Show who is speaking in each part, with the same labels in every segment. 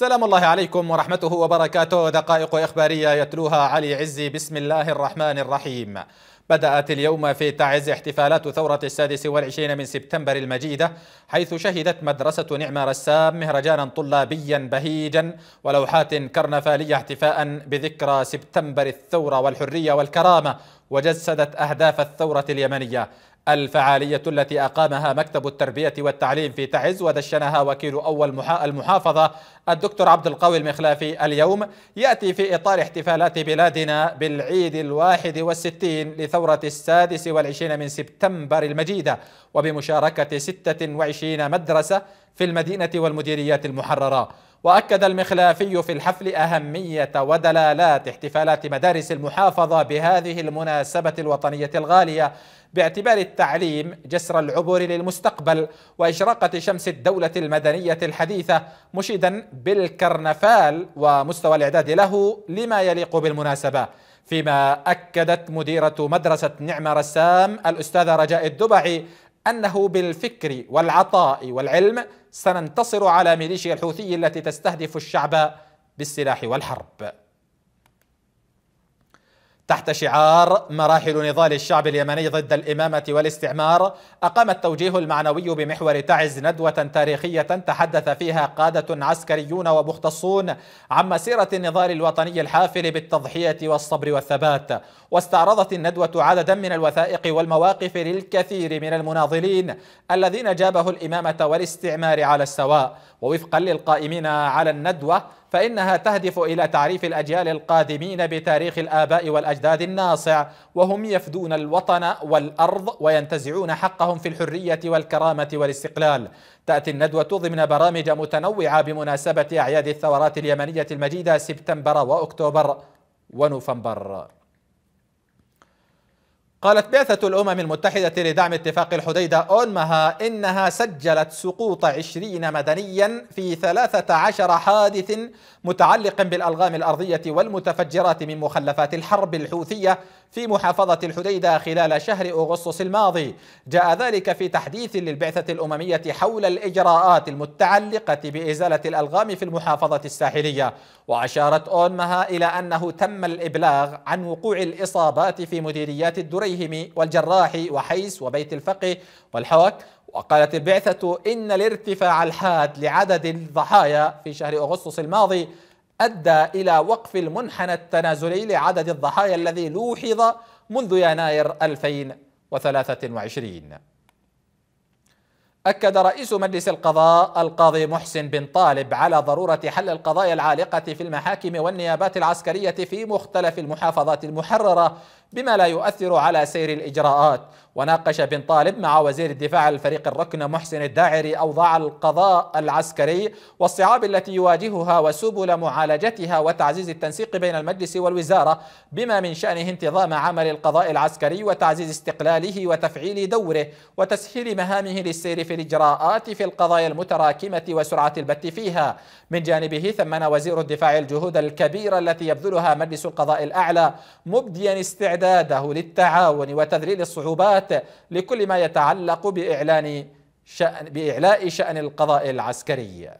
Speaker 1: سلام الله عليكم ورحمته وبركاته دقائق إخبارية يتلوها علي عزي بسم الله الرحمن الرحيم بدأت اليوم في تعز احتفالات ثورة السادس والعشرين من سبتمبر المجيدة حيث شهدت مدرسة نعمة رسام مهرجانا طلابيا بهيجا ولوحات كرنفالية احتفاء بذكرى سبتمبر الثورة والحرية والكرامة وجسدت أهداف الثورة اليمنية الفعالية التي أقامها مكتب التربية والتعليم في تعز ودشنها وكيل أول المحافظة الدكتور عبد القوي المخلافي اليوم يأتي في إطار احتفالات بلادنا بالعيد الواحد والستين لثورة السادس والعشرين من سبتمبر المجيدة وبمشاركة ستة وعشرين مدرسة في المدينة والمديريات المحررة وأكد المخلافي في الحفل أهمية ودلالات احتفالات مدارس المحافظة بهذه المناسبة الوطنية الغالية باعتبار التعليم جسر العبور للمستقبل وإشراقة شمس الدولة المدنية الحديثة مشيدا بالكرنفال ومستوى الإعداد له لما يليق بالمناسبة فيما أكدت مديرة مدرسة نعمة رسام الأستاذة رجاء الدبعي أنه بالفكر والعطاء والعلم سننتصر على ميليشيا الحوثي التي تستهدف الشعب بالسلاح والحرب تحت شعار مراحل نضال الشعب اليمني ضد الإمامة والاستعمار أقام التوجيه المعنوي بمحور تعز ندوة تاريخية تحدث فيها قادة عسكريون ومختصون عن مسيرة النضال الوطني الحافل بالتضحية والصبر والثبات واستعرضت الندوة عددا من الوثائق والمواقف للكثير من المناضلين الذين جابه الإمامة والاستعمار على السواء ووفقا للقائمين على الندوة فإنها تهدف إلى تعريف الأجيال القادمين بتاريخ الآباء والأجداد الإفداد الناصع وهم يفدون الوطن والأرض وينتزعون حقهم في الحرية والكرامة والاستقلال تأتي الندوة ضمن برامج متنوعة بمناسبة أعياد الثورات اليمنية المجيدة سبتمبر وأكتوبر ونوفمبر قالت بعثة الأمم المتحدة لدعم اتفاق الحديدة أونمها إنها سجلت سقوط عشرين مدنيا في ثلاثة عشر حادث متعلق بالألغام الأرضية والمتفجرات من مخلفات الحرب الحوثية في محافظة الحديدة خلال شهر أغسطس الماضي جاء ذلك في تحديث للبعثة الأممية حول الإجراءات المتعلقة بإزالة الألغام في المحافظة الساحلية وأشارت أونمها إلى أنه تم الإبلاغ عن وقوع الإصابات في مديريات الدريهم والجراح وحيس وبيت الفقي والحوك وقالت البعثة إن الارتفاع الحاد لعدد الضحايا في شهر أغسطس الماضي أدى إلى وقف المنحنى التنازلي لعدد الضحايا الذي لوحظ منذ يناير 2023 أكد رئيس مجلس القضاء القاضي محسن بن طالب على ضرورة حل القضايا العالقة في المحاكم والنيابات العسكرية في مختلف المحافظات المحررة بما لا يؤثر على سير الإجراءات وناقش بن طالب مع وزير الدفاع الفريق الركن محسن الداعري أوضاع القضاء العسكري والصعاب التي يواجهها وسبل معالجتها وتعزيز التنسيق بين المجلس والوزارة بما من شأنه انتظام عمل القضاء العسكري وتعزيز استقلاله وتفعيل دوره وتسهيل مهامه للسير في الإجراءات في القضايا المتراكمة وسرعة البت فيها من جانبه ثمن وزير الدفاع الجهود الكبيرة التي يبذلها مجلس القضاء الأعلى مبديا استعداد استعداده للتعاون وتذليل الصعوبات لكل ما يتعلق بإعلان شأن بإعلاء شأن القضاء العسكري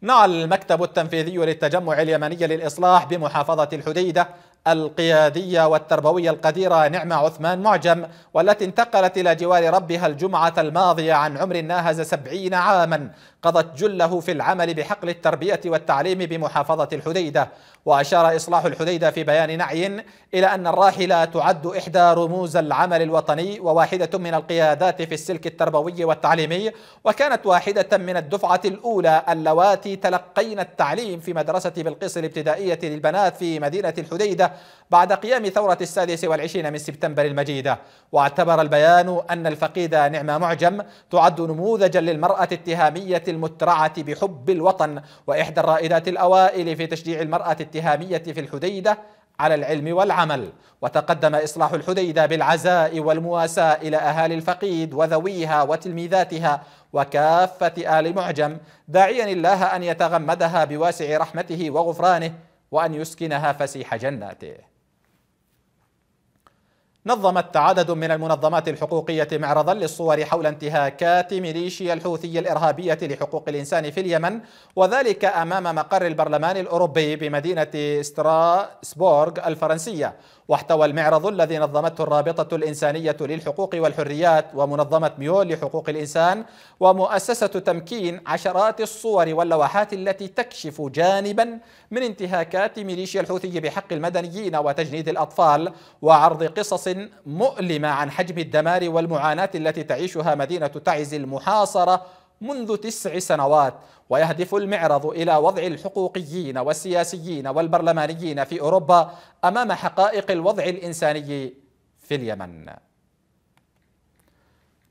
Speaker 1: نعى المكتب التنفيذي للتجمع اليمني للإصلاح بمحافظة الحديدة القيادية والتربوية القديرة نعمة عثمان معجم والتي انتقلت إلى جوار ربها الجمعة الماضية عن عمر ناهز سبعين عاما قضت جله في العمل بحقل التربية والتعليم بمحافظة الحديدة وأشار إصلاح الحديدة في بيان نعي إلى أن الراحلة تعد إحدى رموز العمل الوطني وواحدة من القيادات في السلك التربوي والتعليمي وكانت واحدة من الدفعة الأولى اللواتي تلقين التعليم في مدرسة بلقيس الابتدائية للبنات في مدينة الحديدة بعد قيام ثورة السادس والعشرين من سبتمبر المجيدة واعتبر البيان أن الفقيدة نعمة معجم تعد نموذجا للمرأة التهامية المترعة بحب الوطن وإحدى الرائدات الأوائل في تشجيع المرأة التهامية الاتهامية في الحديدة على العلم والعمل وتقدم إصلاح الحديدة بالعزاء والمواساة إلى أهالي الفقيد وذويها وتلميذاتها وكافة آل معجم داعيا الله أن يتغمدها بواسع رحمته وغفرانه وأن يسكنها فسيح جناته نظمت عدد من المنظمات الحقوقية معرضا للصور حول انتهاكات ميليشيا الحوثي الإرهابية لحقوق الإنسان في اليمن وذلك أمام مقر البرلمان الأوروبي بمدينة ستراسبورغ الفرنسية واحتوى المعرض الذي نظمته الرابطة الإنسانية للحقوق والحريات ومنظمة ميول لحقوق الإنسان ومؤسسة تمكين عشرات الصور واللوحات التي تكشف جانبا من انتهاكات ميليشيا الحوثي بحق المدنيين وتجنيد الأطفال وعرض قصص مؤلمة عن حجم الدمار والمعاناة التي تعيشها مدينة تعز المحاصرة منذ تسع سنوات ويهدف المعرض إلى وضع الحقوقيين والسياسيين والبرلمانيين في أوروبا أمام حقائق الوضع الإنساني في اليمن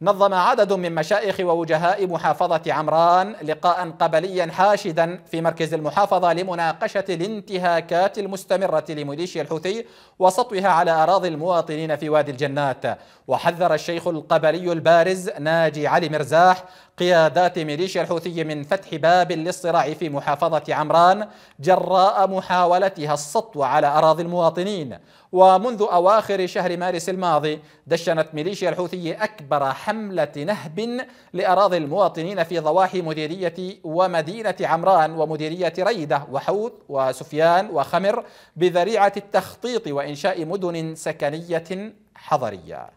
Speaker 1: نظم عدد من مشائخ ووجهاء محافظة عمران لقاء قبليا حاشدا في مركز المحافظة لمناقشة الانتهاكات المستمرة لميليشيا الحوثي وسطوها على أراضي المواطنين في وادي الجنات وحذر الشيخ القبلي البارز ناجي علي مرزاح قيادات ميليشيا الحوثي من فتح باب للصراع في محافظة عمران جراء محاولتها السطو على أراضي المواطنين ومنذ أواخر شهر مارس الماضي دشنت ميليشيا الحوثي أكبر حملة نهب لأراضي المواطنين في ضواحي مديرية ومدينة عمران ومديرية ريدة وحوت وسفيان وخمر بذريعة التخطيط وإنشاء مدن سكنية حضرية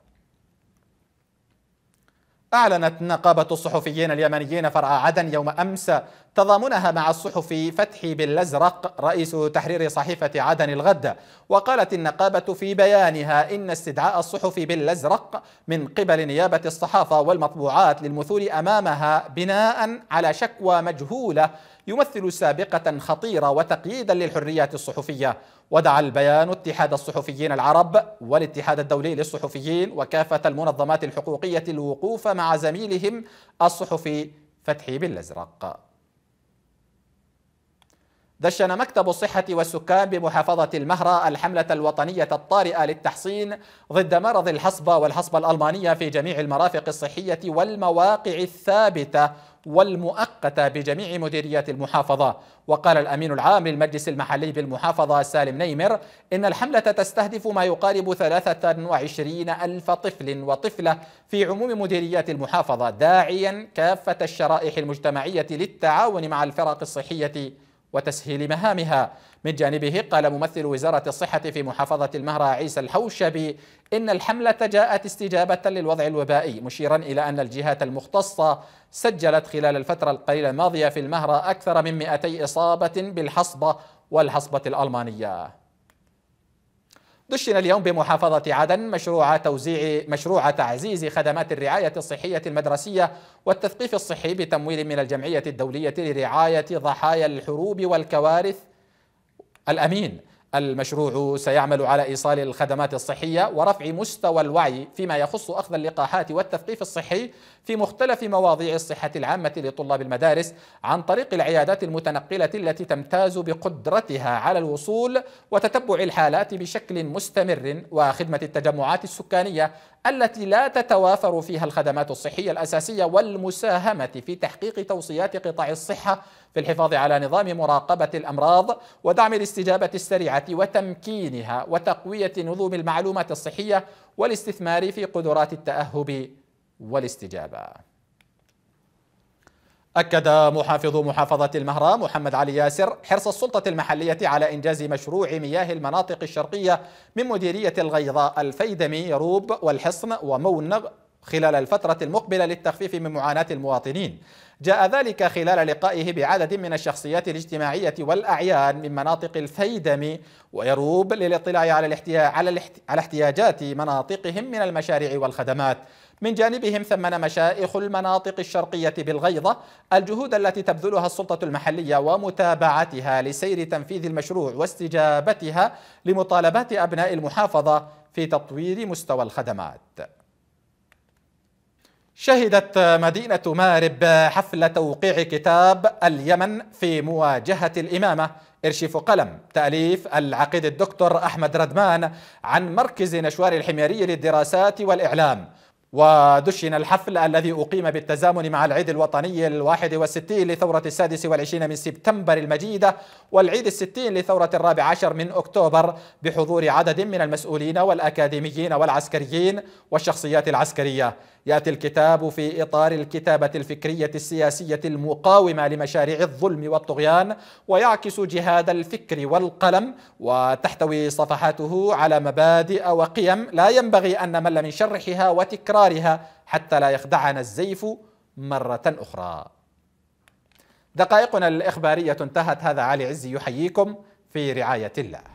Speaker 1: أعلنت نقابة الصحفيين اليمنيين فرع عدن يوم أمس تضامنها مع الصحفي فتحي بالأزرق رئيس تحرير صحيفة عدن الغد وقالت النقابة في بيانها إن استدعاء الصحفي بالأزرق من قبل نيابة الصحافة والمطبوعات للمثول أمامها بناء على شكوى مجهولة يمثل سابقة خطيرة وتقييدا للحريات الصحفية ودعا البيان اتحاد الصحفيين العرب والاتحاد الدولي للصحفيين وكافة المنظمات الحقوقية الوقوف مع زميلهم الصحفي فتحي بالأزرق دشن مكتب الصحة والسكان بمحافظة المهرة الحملة الوطنية الطارئة للتحصين ضد مرض الحصبة والحصبة الألمانية في جميع المرافق الصحية والمواقع الثابتة والمؤقتة بجميع مديريات المحافظة وقال الأمين العام للمجلس المحلي بالمحافظة سالم نيمر إن الحملة تستهدف ما يقارب 23 ألف طفل وطفلة في عموم مديريات المحافظة داعيا كافة الشرائح المجتمعية للتعاون مع الفرق الصحية وتسهيل مهامها من جانبه قال ممثل وزارة الصحة في محافظة المهرة عيسى الحوشبي إن الحملة جاءت استجابة للوضع الوبائي مشيرا إلى أن الجهات المختصة سجلت خلال الفترة القليلة الماضية في المهرة أكثر من 200 إصابة بالحصبة والحصبة الألمانية دشن اليوم بمحافظة عدن مشروع توزيع مشروع تعزيز خدمات الرعاية الصحية المدرسية والتثقيف الصحي بتمويل من الجمعية الدولية لرعاية ضحايا الحروب والكوارث الأمين المشروع سيعمل على ايصال الخدمات الصحيه ورفع مستوى الوعي فيما يخص اخذ اللقاحات والتثقيف الصحي في مختلف مواضيع الصحه العامه لطلاب المدارس عن طريق العيادات المتنقله التي تمتاز بقدرتها على الوصول وتتبع الحالات بشكل مستمر وخدمه التجمعات السكانيه التي لا تتوافر فيها الخدمات الصحية الأساسية والمساهمة في تحقيق توصيات قطاع الصحة في الحفاظ على نظام مراقبة الأمراض ودعم الاستجابة السريعة وتمكينها وتقوية نظم المعلومات الصحية والاستثمار في قدرات التأهب والاستجابة أكد محافظ محافظة المهرة محمد علي ياسر حرص السلطة المحلية على إنجاز مشروع مياه المناطق الشرقية من مديرية الغيضاء الفيدمي يروب والحصن ومونغ خلال الفترة المقبلة للتخفيف من معاناة المواطنين جاء ذلك خلال لقائه بعدد من الشخصيات الاجتماعية والأعيان من مناطق الفيدمي ويروب للاطلاع على, الاحتياج على احتياجات مناطقهم من المشاريع والخدمات من جانبهم ثمن مشائخ المناطق الشرقية بالغيظة الجهود التي تبذلها السلطة المحلية ومتابعتها لسير تنفيذ المشروع واستجابتها لمطالبات أبناء المحافظة في تطوير مستوى الخدمات شهدت مدينة مارب حفل توقيع كتاب اليمن في مواجهة الإمامة إرشيف قلم تأليف العقيد الدكتور أحمد ردمان عن مركز نشوار الحميري للدراسات والإعلام ودشن الحفل الذي أقيم بالتزامن مع العيد الوطني الواحد والستين لثورة السادس والعشرين من سبتمبر المجيدة والعيد الستين لثورة الرابع عشر من أكتوبر بحضور عدد من المسؤولين والأكاديميين والعسكريين والشخصيات العسكرية ياتي الكتاب في اطار الكتابه الفكريه السياسيه المقاومه لمشاريع الظلم والطغيان ويعكس جهاد الفكر والقلم وتحتوي صفحاته على مبادئ وقيم لا ينبغي ان نمل من شرحها وتكرارها حتى لا يخدعنا الزيف مره اخرى. دقائقنا الاخباريه انتهت هذا علي عزي يحييكم في رعايه الله.